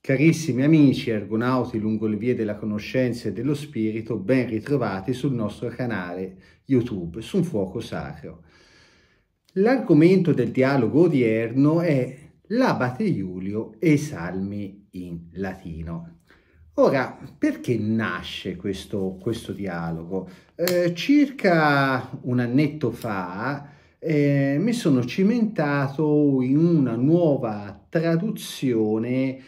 Carissimi amici argonauti lungo le vie della conoscenza e dello spirito, ben ritrovati sul nostro canale YouTube, su un fuoco sacro. L'argomento del dialogo odierno è l'abate Iulio e i salmi in latino. Ora, perché nasce questo, questo dialogo? Eh, circa un annetto fa eh, mi sono cimentato in una nuova traduzione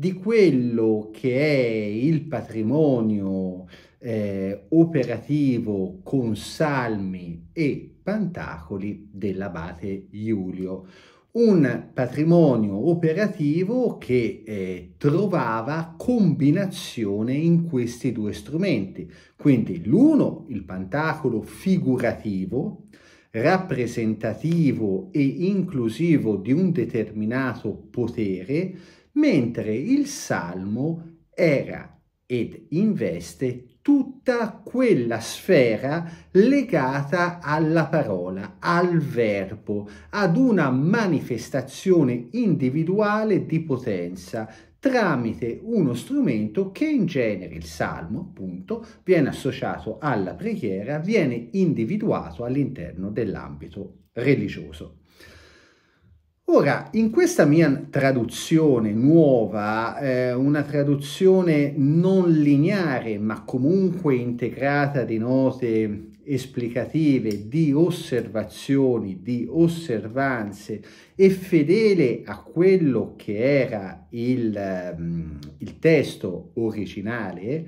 di quello che è il patrimonio eh, operativo con salmi e pantacoli dell'abate Giulio. Un patrimonio operativo che eh, trovava combinazione in questi due strumenti. Quindi l'uno, il pantacolo figurativo, rappresentativo e inclusivo di un determinato potere, mentre il Salmo era ed investe tutta quella sfera legata alla parola, al verbo, ad una manifestazione individuale di potenza tramite uno strumento che in genere il salmo, appunto, viene associato alla preghiera, viene individuato all'interno dell'ambito religioso. Ora, in questa mia traduzione nuova, eh, una traduzione non lineare ma comunque integrata di note esplicative, di osservazioni, di osservanze e fedele a quello che era il, mm, il testo originale,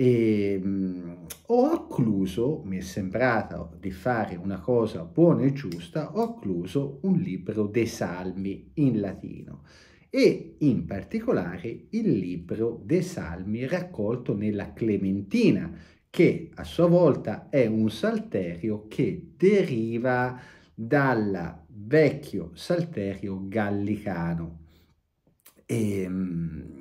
e, ehm, mh, ho occluso, mi è sembrata di fare una cosa buona e giusta, ho occluso un libro dei salmi in latino e in particolare il libro dei salmi raccolto nella Clementina, che a sua volta è un salterio che deriva dal vecchio salterio gallicano. E, ehm, mh,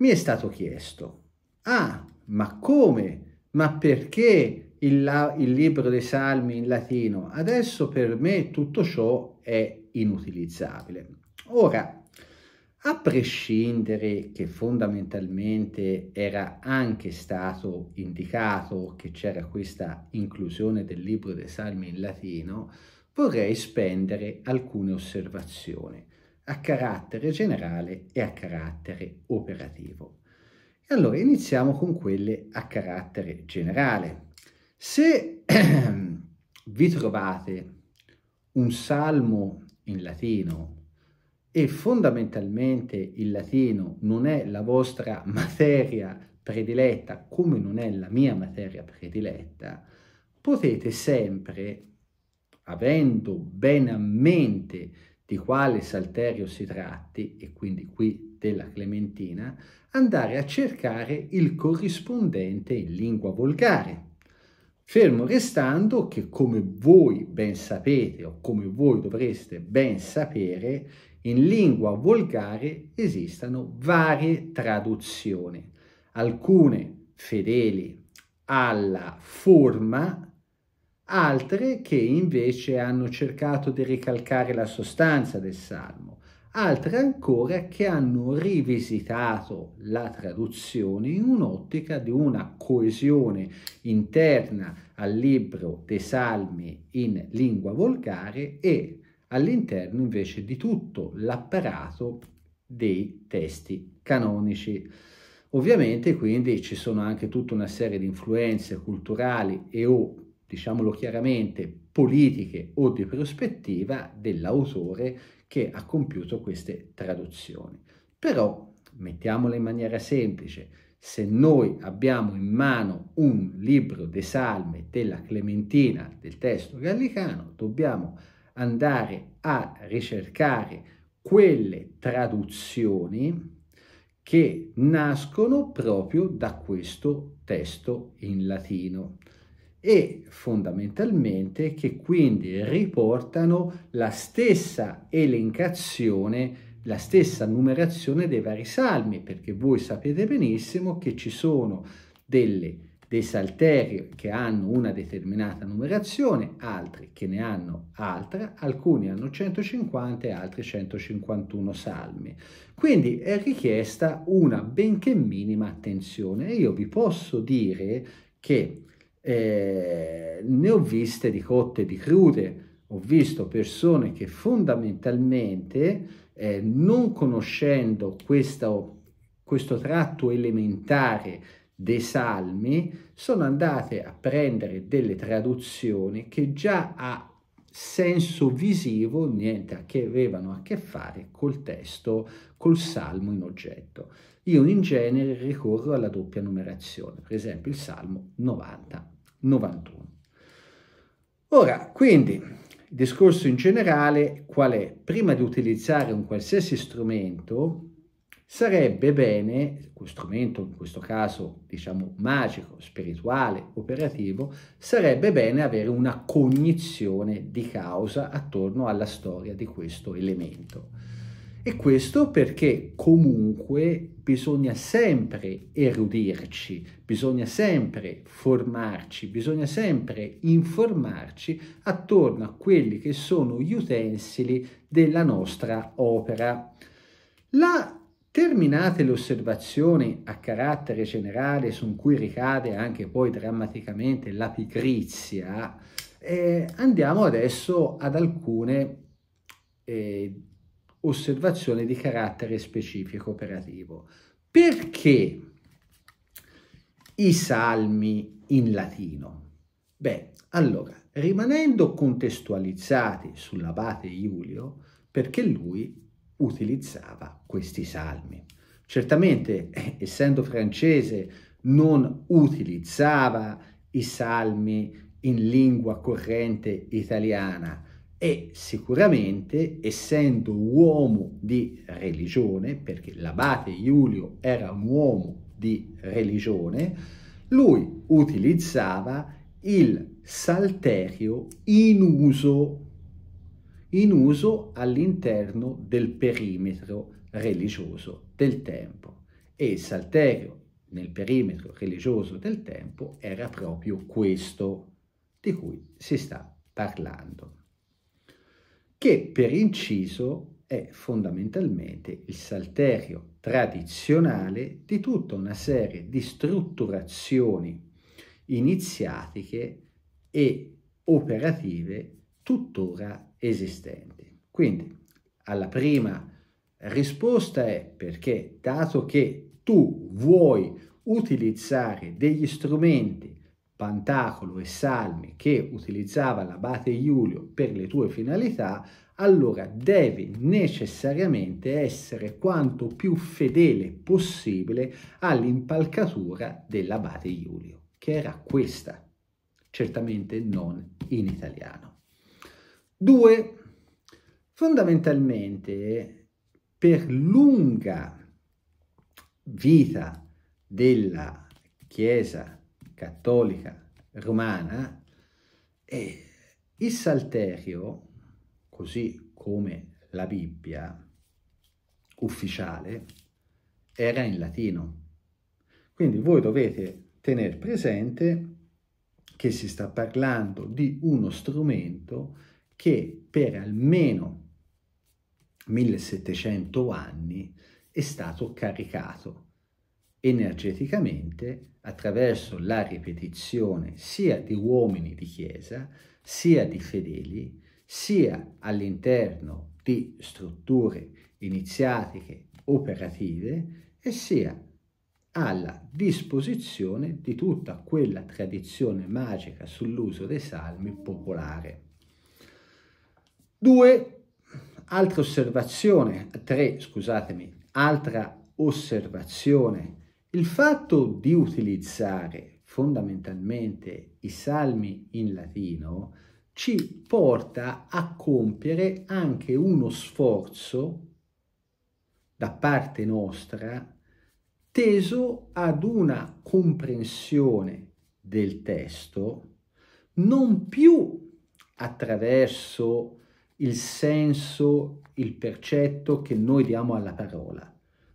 mi è stato chiesto, ah, ma come? Ma perché il, il libro dei salmi in latino? Adesso per me tutto ciò è inutilizzabile. Ora, a prescindere che fondamentalmente era anche stato indicato che c'era questa inclusione del libro dei salmi in latino, vorrei spendere alcune osservazioni a carattere generale e a carattere operativo. E allora iniziamo con quelle a carattere generale. Se vi trovate un salmo in latino e fondamentalmente il latino non è la vostra materia prediletta come non è la mia materia prediletta, potete sempre, avendo ben a mente di quale salterio si tratti, e quindi qui della Clementina, andare a cercare il corrispondente in lingua volgare. Fermo restando che, come voi ben sapete o come voi dovreste ben sapere, in lingua volgare esistano varie traduzioni, alcune fedeli alla forma altre che invece hanno cercato di ricalcare la sostanza del Salmo, altre ancora che hanno rivisitato la traduzione in un'ottica di una coesione interna al libro dei Salmi in lingua volgare e all'interno invece di tutto l'apparato dei testi canonici. Ovviamente quindi ci sono anche tutta una serie di influenze culturali e o diciamolo chiaramente, politiche o di prospettiva dell'autore che ha compiuto queste traduzioni. Però, mettiamola in maniera semplice, se noi abbiamo in mano un libro dei salme della Clementina del testo gallicano, dobbiamo andare a ricercare quelle traduzioni che nascono proprio da questo testo in latino e fondamentalmente che quindi riportano la stessa elencazione la stessa numerazione dei vari salmi, perché voi sapete benissimo che ci sono delle, dei salteri che hanno una determinata numerazione, altri che ne hanno altra, alcuni hanno 150 e altri 151 salmi. Quindi è richiesta una benché minima attenzione io vi posso dire che eh, ne ho viste di cotte, di crude, ho visto persone che fondamentalmente eh, non conoscendo questo, questo tratto elementare dei salmi sono andate a prendere delle traduzioni che già a senso visivo niente che avevano a che fare col testo, col salmo in oggetto. Io in genere ricorro alla doppia numerazione, per esempio il salmo 90, 91. Ora, quindi, il discorso in generale qual è? Prima di utilizzare un qualsiasi strumento, sarebbe bene, questo strumento in questo caso diciamo magico, spirituale, operativo, sarebbe bene avere una cognizione di causa attorno alla storia di questo elemento. E questo perché comunque bisogna sempre erudirci, bisogna sempre formarci, bisogna sempre informarci attorno a quelli che sono gli utensili della nostra opera. La Terminate le osservazioni a carattere generale su cui ricade anche poi drammaticamente la pigrizia, eh, andiamo adesso ad alcune eh, osservazioni di carattere specifico operativo. Perché i salmi in latino? Beh, allora, rimanendo contestualizzati sull'abate Iulio, perché lui utilizzava questi salmi. Certamente, eh, essendo francese, non utilizzava i salmi in lingua corrente italiana e sicuramente, essendo uomo di religione, perché l'abate Giulio era un uomo di religione, lui utilizzava il salterio in uso in uso all'interno del perimetro religioso del tempo. e il salterio nel perimetro religioso del tempo era proprio questo di cui si sta parlando, che per inciso è fondamentalmente il salterio tradizionale di tutta una serie di strutturazioni iniziatiche e operative tuttora esistenti. Quindi alla prima risposta è perché dato che tu vuoi utilizzare degli strumenti Pantacolo e Salmi che utilizzava l'abate Giulio per le tue finalità, allora devi necessariamente essere quanto più fedele possibile all'impalcatura dell'abate Giulio, che era questa, certamente non in italiano. Due, fondamentalmente per lunga vita della Chiesa cattolica romana, eh, il salterio, così come la Bibbia ufficiale, era in latino. Quindi voi dovete tenere presente che si sta parlando di uno strumento che per almeno 1700 anni è stato caricato energeticamente attraverso la ripetizione sia di uomini di chiesa, sia di fedeli, sia all'interno di strutture iniziatiche operative e sia alla disposizione di tutta quella tradizione magica sull'uso dei salmi popolare. Due, altra osservazione, tre, scusatemi, altra osservazione, il fatto di utilizzare fondamentalmente i salmi in latino ci porta a compiere anche uno sforzo da parte nostra teso ad una comprensione del testo non più attraverso il senso, il percetto che noi diamo alla parola.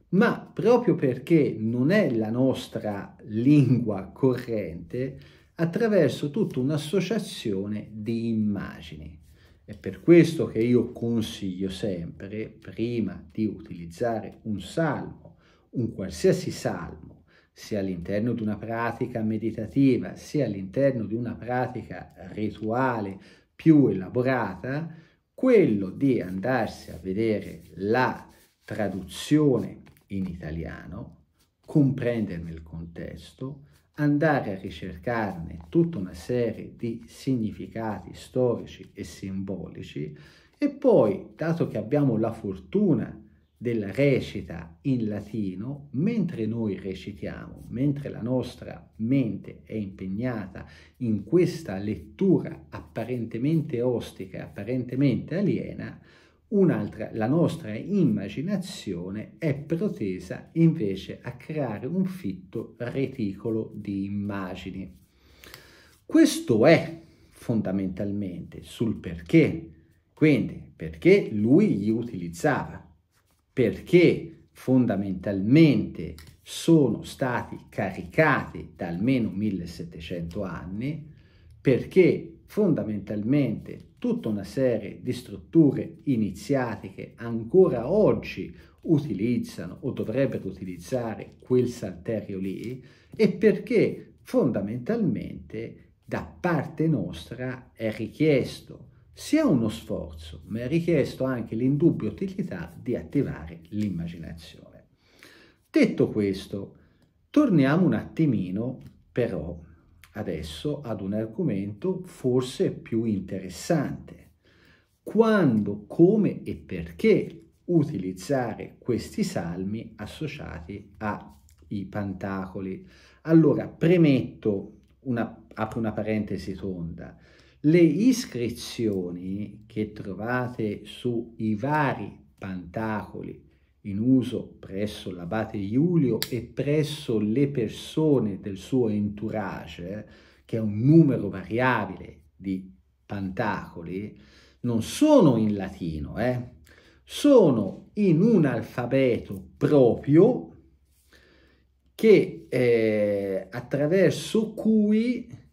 Ma proprio perché non è la nostra lingua corrente, attraverso tutta un'associazione di immagini. È per questo che io consiglio sempre, prima di utilizzare un salmo, un qualsiasi salmo, sia all'interno di una pratica meditativa, sia all'interno di una pratica rituale più elaborata, quello di andarsi a vedere la traduzione in italiano, comprenderne il contesto, andare a ricercarne tutta una serie di significati storici e simbolici e poi, dato che abbiamo la fortuna della recita in latino, mentre noi recitiamo, mentre la nostra mente è impegnata in questa lettura apparentemente ostica, apparentemente aliena, un'altra, la nostra immaginazione è protesa invece a creare un fitto reticolo di immagini. Questo è fondamentalmente sul perché, quindi perché lui li utilizzava perché fondamentalmente sono stati caricati da almeno 1700 anni, perché fondamentalmente tutta una serie di strutture iniziatiche ancora oggi utilizzano o dovrebbero utilizzare quel salterio lì e perché fondamentalmente da parte nostra è richiesto sia uno sforzo, ma è richiesto anche l'indubbia utilità di attivare l'immaginazione. Detto questo, torniamo un attimino però adesso ad un argomento forse più interessante. Quando, come e perché utilizzare questi salmi associati ai pantacoli? Allora, premetto, una, apro una parentesi tonda, le iscrizioni che trovate sui vari pantacoli in uso presso l'abate Giulio e presso le persone del suo entourage, che è un numero variabile di pantacoli, non sono in latino, eh? sono in un alfabeto proprio che eh, attraverso cui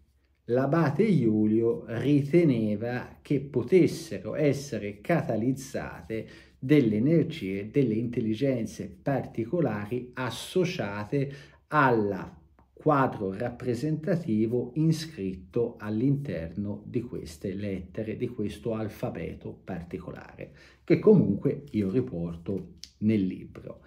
l'abate Iulio riteneva che potessero essere catalizzate delle energie, delle intelligenze particolari associate al quadro rappresentativo iscritto all'interno di queste lettere, di questo alfabeto particolare, che comunque io riporto nel libro.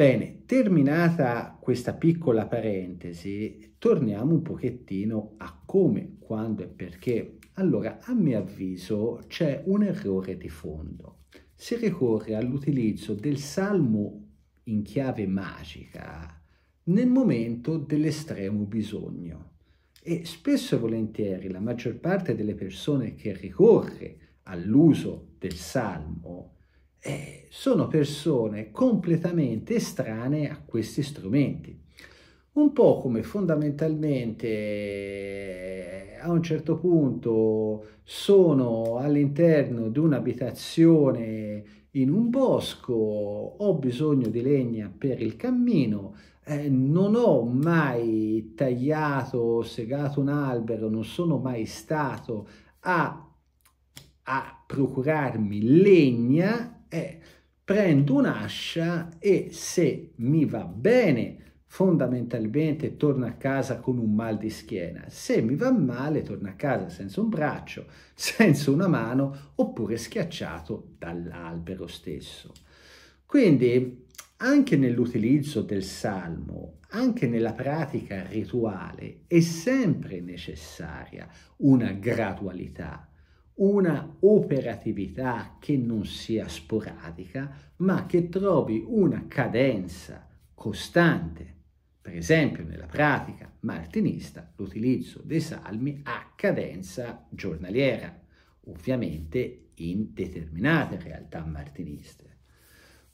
Bene, terminata questa piccola parentesi, torniamo un pochettino a come, quando e perché. Allora, a mio avviso c'è un errore di fondo. Si ricorre all'utilizzo del salmo in chiave magica nel momento dell'estremo bisogno. E spesso e volentieri la maggior parte delle persone che ricorre all'uso del salmo eh, sono persone completamente estranee a questi strumenti. Un po' come fondamentalmente eh, a un certo punto sono all'interno di un'abitazione in un bosco, ho bisogno di legna per il cammino, eh, non ho mai tagliato, o segato un albero, non sono mai stato a, a procurarmi legna è prendo un'ascia e se mi va bene fondamentalmente torno a casa con un mal di schiena, se mi va male torno a casa senza un braccio, senza una mano oppure schiacciato dall'albero stesso. Quindi anche nell'utilizzo del salmo, anche nella pratica rituale, è sempre necessaria una gradualità una operatività che non sia sporadica, ma che trovi una cadenza costante. Per esempio, nella pratica martinista, l'utilizzo dei salmi a cadenza giornaliera, ovviamente in determinate realtà martiniste.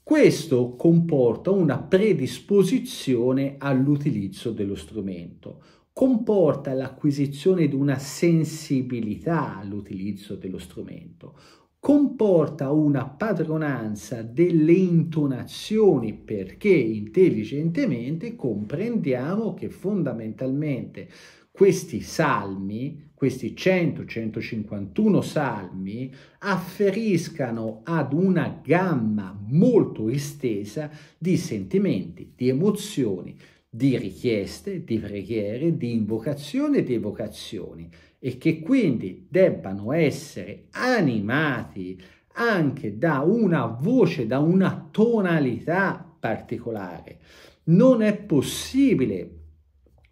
Questo comporta una predisposizione all'utilizzo dello strumento, comporta l'acquisizione di una sensibilità all'utilizzo dello strumento, comporta una padronanza delle intonazioni perché intelligentemente comprendiamo che fondamentalmente questi salmi, questi 100-151 salmi, afferiscano ad una gamma molto estesa di sentimenti, di emozioni, di richieste, di preghiere, di invocazione e di evocazioni e che quindi debbano essere animati anche da una voce, da una tonalità particolare. Non è possibile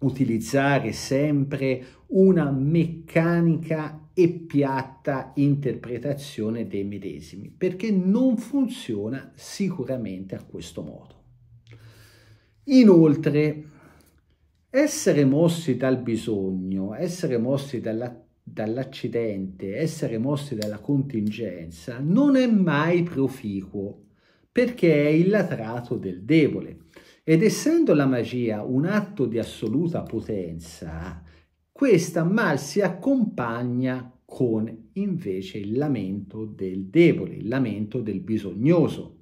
utilizzare sempre una meccanica e piatta interpretazione dei medesimi, perché non funziona sicuramente a questo modo. Inoltre, essere mossi dal bisogno, essere mossi dalla, dall'accidente, essere mossi dalla contingenza, non è mai proficuo perché è il latrato del debole. Ed essendo la magia un atto di assoluta potenza, questa mal si accompagna con invece il lamento del debole, il lamento del bisognoso.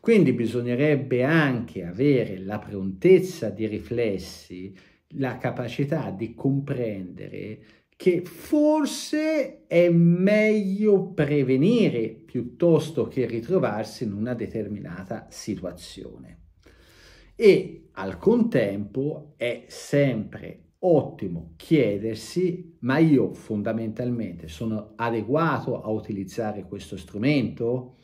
Quindi bisognerebbe anche avere la prontezza di riflessi, la capacità di comprendere che forse è meglio prevenire piuttosto che ritrovarsi in una determinata situazione. E al contempo è sempre ottimo chiedersi, ma io fondamentalmente sono adeguato a utilizzare questo strumento?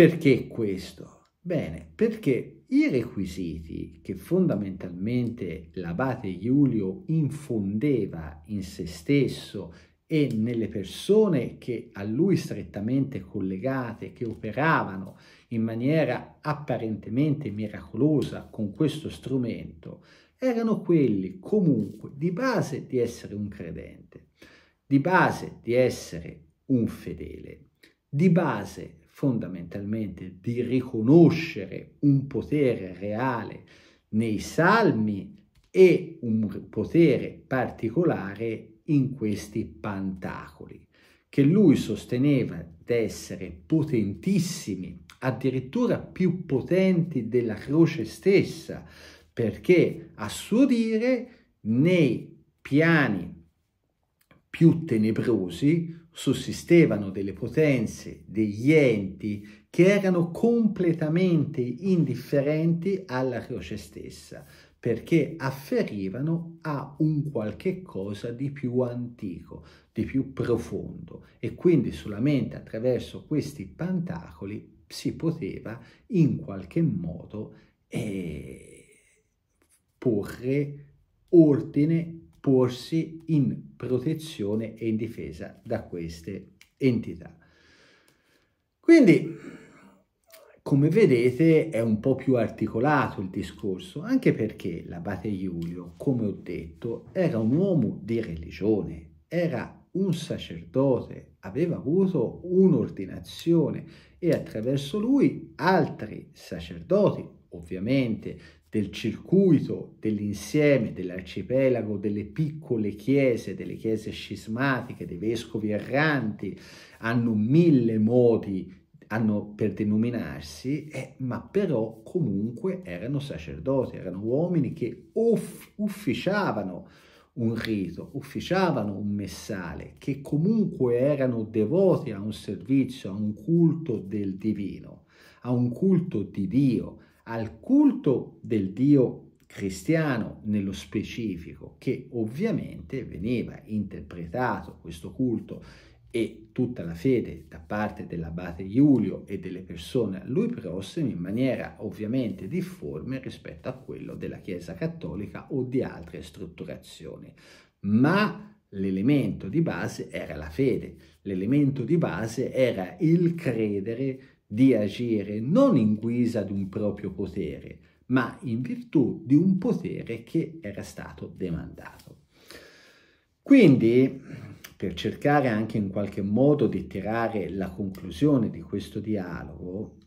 Perché questo? Bene, perché i requisiti che fondamentalmente l'abate Giulio infondeva in se stesso e nelle persone che a lui strettamente collegate, che operavano in maniera apparentemente miracolosa con questo strumento, erano quelli comunque di base di essere un credente, di base di essere un fedele, di base fondamentalmente di riconoscere un potere reale nei salmi e un potere particolare in questi pantacoli, che lui sosteneva d'essere potentissimi, addirittura più potenti della croce stessa, perché a suo dire nei piani più tenebrosi sussistevano delle potenze, degli enti che erano completamente indifferenti alla croce stessa, perché afferivano a un qualche cosa di più antico, di più profondo e quindi solamente attraverso questi pantacoli si poteva in qualche modo eh, porre ordine porsi in protezione e in difesa da queste entità. Quindi, come vedete, è un po' più articolato il discorso, anche perché l'abate Giulio, come ho detto, era un uomo di religione, era un sacerdote, aveva avuto un'ordinazione e attraverso lui altri sacerdoti, ovviamente del circuito, dell'insieme, dell'arcipelago, delle piccole chiese, delle chiese scismatiche, dei vescovi erranti, hanno mille modi hanno per denominarsi, eh, ma però comunque erano sacerdoti, erano uomini che uff- ufficiavano un rito, ufficiavano un messale, che comunque erano devoti a un servizio, a un culto del divino, a un culto di Dio, al culto del Dio cristiano nello specifico, che ovviamente veniva interpretato questo culto e tutta la fede da parte dell'abate Giulio e delle persone a lui prossime in maniera ovviamente difforme rispetto a quello della Chiesa Cattolica o di altre strutturazioni. Ma l'elemento di base era la fede, l'elemento di base era il credere di agire non in guisa di un proprio potere, ma in virtù di un potere che era stato demandato. Quindi, per cercare anche in qualche modo di tirare la conclusione di questo dialogo,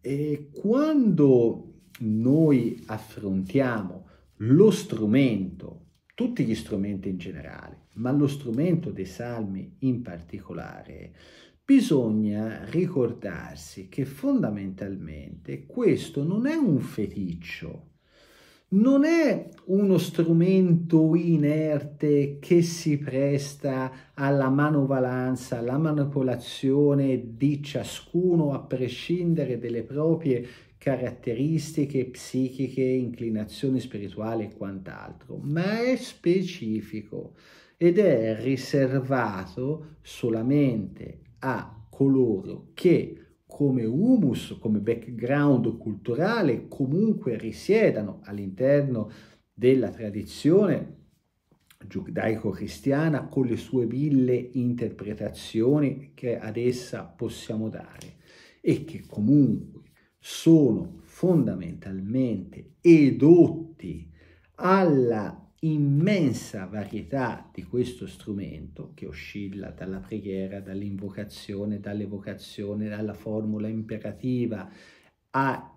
eh, quando noi affrontiamo lo strumento, tutti gli strumenti in generale, ma lo strumento dei salmi in particolare, bisogna ricordarsi che fondamentalmente questo non è un feticcio, non è uno strumento inerte che si presta alla manovalanza, alla manipolazione di ciascuno a prescindere dalle proprie caratteristiche psichiche, inclinazioni spirituali e quant'altro, ma è specifico ed è riservato solamente a coloro che come humus, come background culturale, comunque risiedano all'interno della tradizione giudaico-cristiana con le sue mille interpretazioni che ad essa possiamo dare e che comunque sono fondamentalmente edotti alla immensa varietà di questo strumento che oscilla dalla preghiera, dall'invocazione, dall'evocazione, dalla formula imperativa al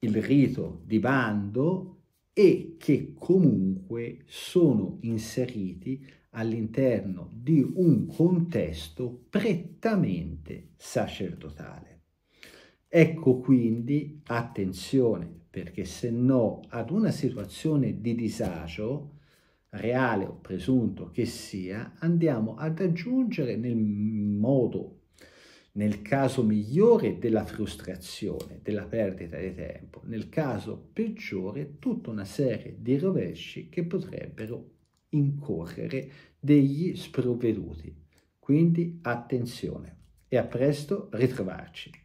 rito di bando e che comunque sono inseriti all'interno di un contesto prettamente sacerdotale. Ecco quindi, attenzione, perché se no ad una situazione di disagio, reale o presunto che sia, andiamo ad aggiungere nel modo, nel caso migliore, della frustrazione, della perdita di tempo, nel caso peggiore, tutta una serie di rovesci che potrebbero incorrere degli sprovveduti. Quindi attenzione e a presto ritrovarci.